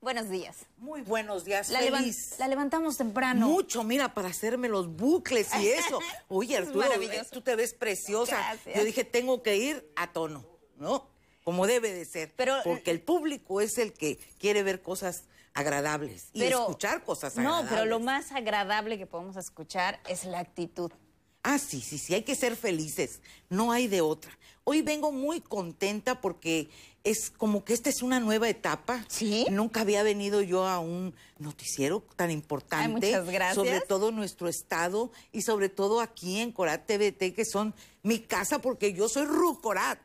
Buenos días. Muy buenos días, la la levantamos temprano. Mucho, mira, para hacerme los bucles y eso. Oye, Arturo, eh, tú te ves preciosa. Yo dije, tengo que ir a tono, ¿no? Como debe de ser. porque eh, el público es el que quiere ver cosas agradables y escuchar cosas agradables. No, pero lo más agradable que podemos escuchar es la actitud. Ah, sí, sí, sí, hay que ser felices, no hay de otra. Hoy vengo muy contenta porque es como que esta es una nueva etapa. Sí. Nunca había venido yo a un noticiero tan importante. muchas Sobre todo nuestro estado y sobre todo aquí en Corat TVT, que son mi casa porque yo soy Rucorat.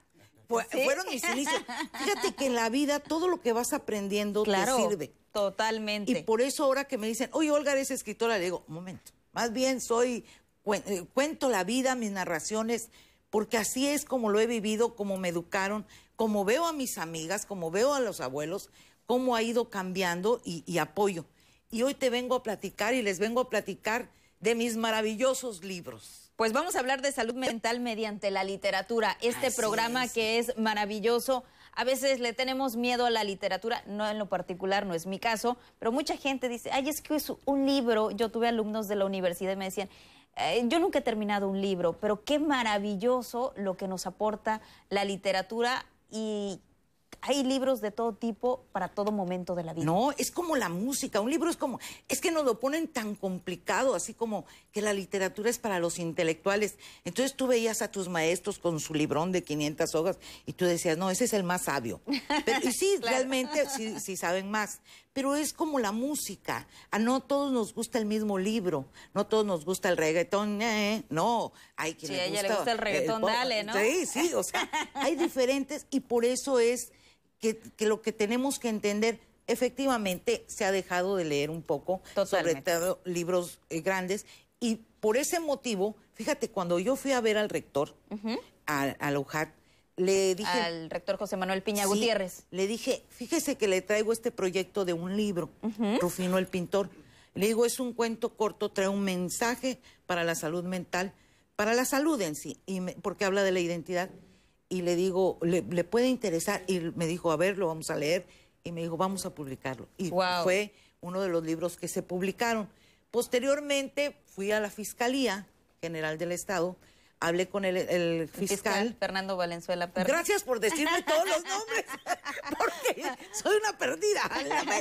Fueron mis inicios. Fíjate que en la vida todo lo que vas aprendiendo te sirve. Totalmente. Y por eso ahora que me dicen, oye, Olga, eres escritora, le digo, un momento. Más bien soy eh, cuento la vida, mis narraciones, porque así es como lo he vivido, como me educaron, como veo a mis amigas, como veo a los abuelos, cómo ha ido cambiando y, apoyo. Y hoy te vengo a platicar y les vengo a platicar de mis maravillosos libros. Pues vamos a hablar de salud mental mediante la literatura, este programa que es maravilloso. A veces le tenemos miedo a la literatura, no en lo particular, no es mi caso, pero mucha gente dice, ay, es que es un libro. Yo tuve alumnos de la universidad y me decían, eh, yo nunca he terminado un libro, pero qué maravilloso lo que nos aporta la literatura y hay libros de todo tipo para todo momento de la vida. No, es como la música. Un libro es como, es que nos lo ponen tan complicado, así como que la literatura es para los intelectuales. Entonces tú veías a tus maestros con su librón de 500 hojas y tú decías, no, ese es el más sabio. Pero, y sí, realmente sí saben más pero es como la música. A ah, no todos nos gusta el mismo libro, no todos nos gusta el reggaetón, eh, no. Hay quien sí, a ella le gusta el reggaetón, dale, ¿no? Sí, sí, o sea, hay diferentes y por eso es que, lo que tenemos que entender, efectivamente se ha dejado de leer un poco, Totalmente. sobre todo libros eh, grandes, y por ese motivo, fíjate, cuando yo fui a ver al rector, al a, le dije al rector José Manuel Piña Gutiérrez. Le dije, fíjese que le traigo este proyecto de un libro, Rufino el pintor. Le digo, es un cuento corto, trae un mensaje para la salud mental, para la salud en sí, y porque habla de la identidad. Y le digo, le, puede interesar. Y me dijo, a ver, lo vamos a leer. Y me dijo, vamos a publicarlo. Y fue uno de los libros que se publicaron. Posteriormente fui a la Fiscalía General del Estado hablé con el, fiscal. Fernando Valenzuela Gracias por decirme todos los nombres, porque soy una perdida la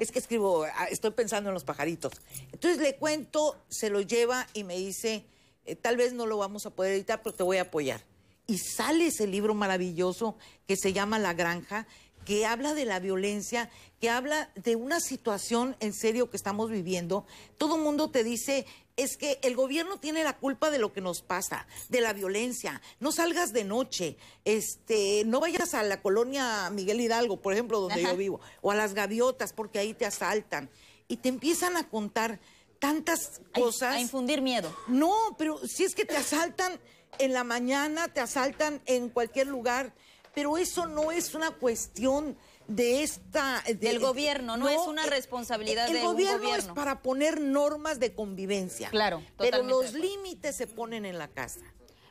Es que escribo, ah, estoy pensando en los pajaritos. Entonces le cuento, se lo lleva y me dice, eh, tal vez no lo vamos a poder editar, pero te voy a apoyar. Y sale ese libro maravilloso que se llama La Granja, que habla de la violencia, que habla de una situación en serio que estamos viviendo, todo el mundo te dice, es que el gobierno tiene la culpa de lo que nos pasa, de la violencia. No salgas de noche, este, no vayas a la colonia Miguel Hidalgo, por ejemplo, donde yo vivo, o a las gaviotas, porque ahí te asaltan. Y te empiezan a contar tantas cosas. A infundir miedo. No, pero si es que te asaltan en la mañana, te asaltan en cualquier lugar pero eso no es una cuestión de esta del eh, gobierno, no, es una eh, responsabilidad del gobierno El gobierno. es para poner normas de convivencia. Claro, pero los límites se ponen en la casa.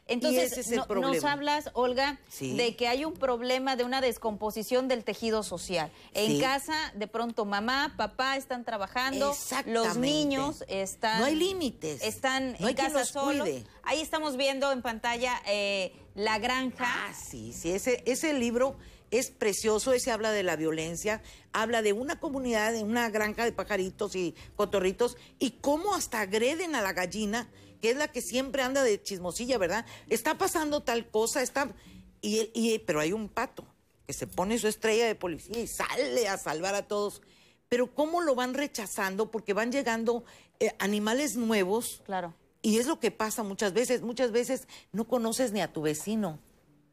Entonces, nos hablas, Olga, de que hay un problema de una descomposición del tejido social. En casa, de pronto, mamá, papá están trabajando, los niños están... No hay límites. Están en casa solos. Ahí estamos viendo en pantalla eh, La Granja. Ah, sí, sí, ese, ese libro es precioso, ese habla de la violencia, habla de una comunidad, de una granja de pajaritos y cotorritos, y cómo hasta agreden a la gallina, que es la que siempre anda de chismosilla, ¿verdad? Está pasando tal cosa, está... Y, pero hay un pato que se pone su estrella de policía y sale a salvar a todos. Pero ¿cómo lo van rechazando? Porque van llegando eh, animales nuevos. Claro. Y es lo que pasa muchas veces. Muchas veces no conoces ni a tu vecino.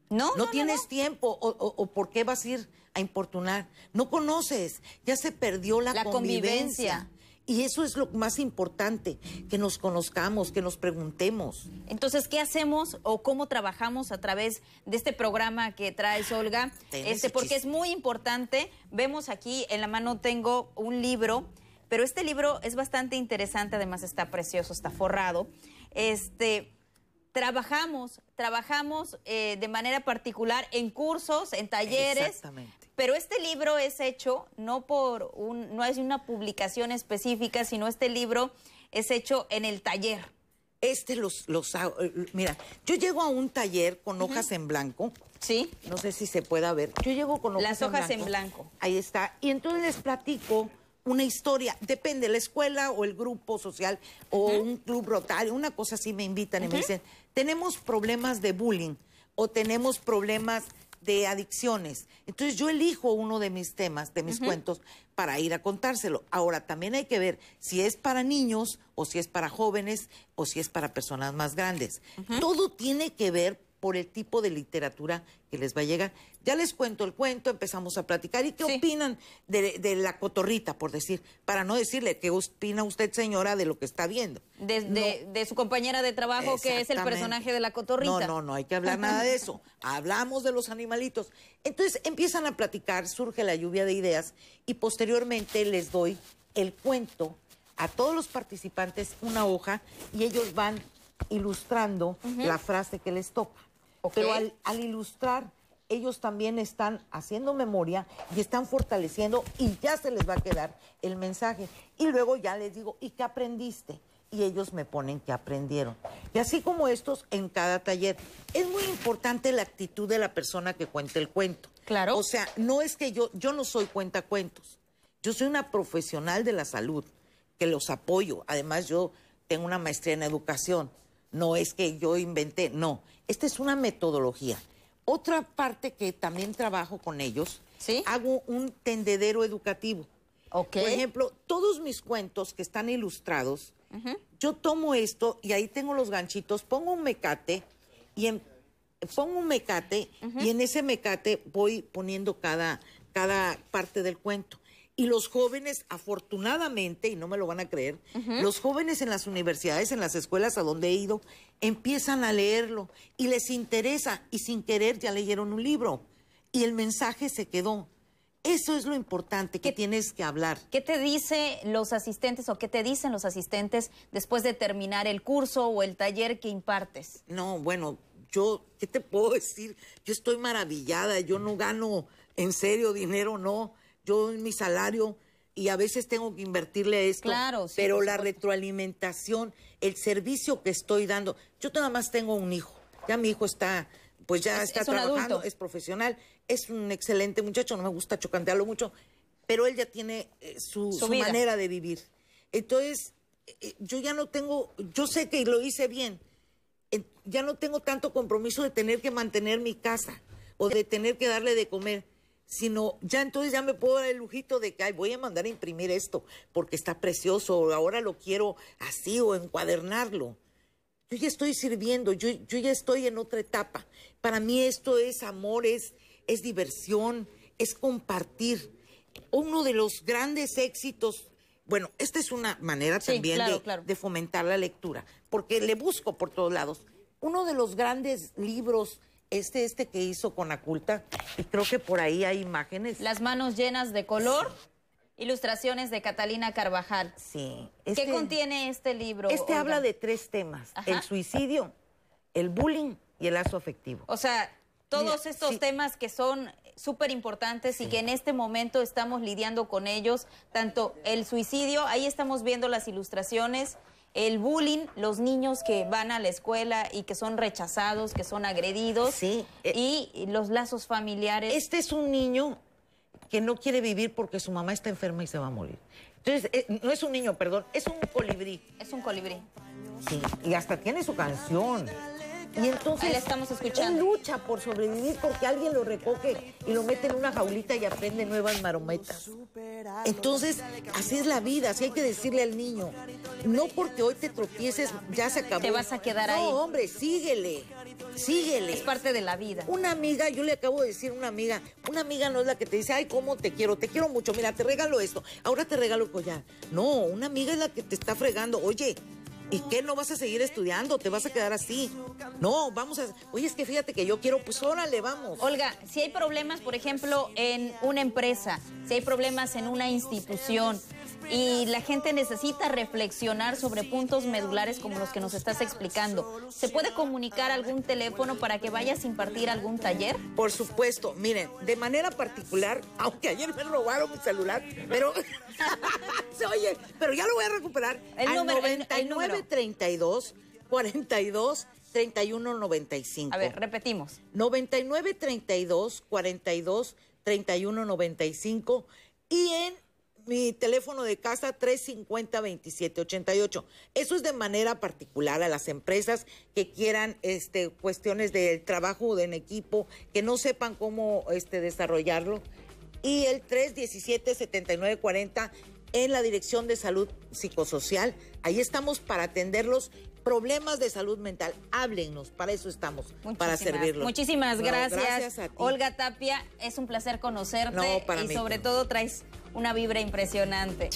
No, tienes tiempo o, por qué vas a ir a importunar. No conoces, ya se perdió la, convivencia. Y eso es lo más importante, que nos conozcamos, que nos preguntemos. Entonces, ¿qué hacemos o cómo trabajamos a través de este programa que traes, Olga? Este, porque es muy importante. Vemos aquí, en la mano tengo un libro, pero este libro es bastante interesante, además está precioso, está forrado. Este, trabajamos, trabajamos eh, de manera particular en cursos, en talleres. Exactamente. Pero este libro es hecho no por un, no es una publicación específica, sino este libro es hecho en el taller. Este los, los hago. Eh, mira, yo llego a un taller con hojas en blanco. Sí. No sé si se pueda ver. Yo llego con hojas Las hojas en blanco. Ahí está. Y entonces les platico una historia, depende, la escuela o el grupo social o un club rotario, una cosa así me invitan y me dicen, tenemos problemas de bullying o tenemos problemas de adicciones. Entonces yo elijo uno de mis temas, de mis cuentos, para ir a contárselo. Ahora, también hay que ver si es para niños o si es para jóvenes o si es para personas más grandes. Todo tiene que ver por el tipo de literatura que les va a llegar. Ya les cuento el cuento, empezamos a platicar. ¿Y qué opinan de, la cotorrita, por decir? Para no decirle qué opina usted, señora, de lo que está viendo. de su compañera de trabajo, que es el personaje de la cotorrita. No, no, no hay que hablar nada de eso. Hablamos de los animalitos. Entonces empiezan a platicar, surge la lluvia de ideas y posteriormente les doy el cuento a todos los participantes una hoja y ellos van ilustrando la frase que les toca. Pero al, ilustrar, ellos también están haciendo memoria y están fortaleciendo y ya se les va a quedar el mensaje. Y luego ya les digo, ¿y qué aprendiste? Y ellos me ponen que aprendieron. Y así como estos en cada taller. Es muy importante la actitud de la persona que cuenta el cuento. Claro. O sea, no es que yo, yo no soy cuenta cuentos Yo soy una profesional de la salud que los apoyo. Además, yo tengo una maestría en educación no es que yo inventé, no, esta es una metodología. Otra parte que también trabajo con ellos, ¿Sí? hago un tendedero educativo. Por ejemplo, todos mis cuentos que están ilustrados, yo tomo esto y ahí tengo los ganchitos, pongo un mecate y en, em, pongo un mecate y en ese mecate voy poniendo cada, cada parte del cuento. Y los jóvenes, afortunadamente, y no me lo van a creer, los jóvenes en las universidades, en las escuelas a donde he ido, empiezan a leerlo y les interesa y sin querer ya leyeron un libro y el mensaje se quedó. Eso es lo importante que tienes que hablar. ¿Qué te dice los asistentes o qué te dicen los asistentes después de terminar el curso o el taller que impartes? No, bueno, yo, ¿qué te puedo decir? Yo estoy maravillada, yo no gano en serio dinero, no yo mi salario y a veces tengo que invertirle esto. Claro, pero la retroalimentación, el servicio que estoy dando. Yo nada más tengo un hijo. Ya mi hijo está, pues ya está trabajando, es profesional, es un excelente muchacho, no me gusta chocantearlo mucho, pero él ya tiene eh, su, manera de vivir. Entonces, eh, yo ya no tengo, yo sé que lo hice bien, ya no tengo tanto compromiso de tener que mantener mi casa o eh, de tener que darle de comer sino ya entonces ya me puedo dar el lujito de que voy a mandar a imprimir esto porque está precioso, ahora lo quiero así o encuadernarlo. Yo ya estoy sirviendo, yo, ya estoy en otra etapa. Para mí esto es amor, es, diversión, es compartir. Uno de los grandes éxitos, bueno, esta es una manera también de fomentar la lectura, porque le busco por todos lados. Uno de los grandes libros este, este que hizo con Aculta, y creo que por ahí hay imágenes. Las manos llenas de color. Ilustraciones de Catalina Carvajal. Sí. Este, ¿Qué contiene este libro? Este habla de tres temas: el suicidio, el bullying y el lazo afectivo. O sea, todos estos temas que son súper importantes y que en este momento estamos lidiando con ellos, tanto el suicidio, ahí estamos viendo las ilustraciones, el bullying, los niños que van a la escuela y que son rechazados, que son agredidos sí, eh, y los lazos familiares. Este es un niño que no quiere vivir porque su mamá está enferma y se va a morir. Entonces, eh, no es un niño, perdón, es un colibrí. Es un colibrí. Sí, y hasta tiene su canción. Y entonces la estamos escuchando. lucha por sobrevivir porque alguien lo recoge y lo mete en una jaulita y aprende nuevas marometas. Entonces, así es la vida, así hay que decirle al niño, no porque hoy te tropieces, ya se acabó. Te vas a quedar ahí. No, hombre, síguele, síguele. Es parte de la vida. Una amiga, yo le acabo de decir una amiga, una amiga no es la que te dice, ay, cómo te quiero, te quiero mucho, mira, te regalo esto, ahora te regalo collar. No, una amiga es la que te está fregando, oye, ¿Y qué no vas a seguir estudiando? ¿Te vas a quedar así? No, vamos a... Oye, es que fíjate que yo quiero, pues órale, vamos. Olga, si hay problemas, por ejemplo, en una empresa, si hay problemas en una institución, y la gente necesita reflexionar sobre puntos medulares como los que nos estás explicando. ¿Se puede comunicar algún teléfono para que vayas a impartir algún taller? Por supuesto, miren, de manera particular, aunque ayer me robaron mi celular, pero se oye, pero ya lo voy a recuperar. El número, 9932 42 31 95. A ver, repetimos. 99 32 42 31 95 y en mi teléfono de casa 350-2788. Eso es de manera particular a las empresas que quieran este, cuestiones del trabajo en equipo, que no sepan cómo este, desarrollarlo. Y el 317-7940 en la Dirección de Salud Psicosocial. Ahí estamos para atender los problemas de salud mental. Háblenos, para eso estamos, para servirlos. Muchísimas gracias. gracias a Olga Tapia, es un placer conocerte para y sobre todo traes una vibra impresionante.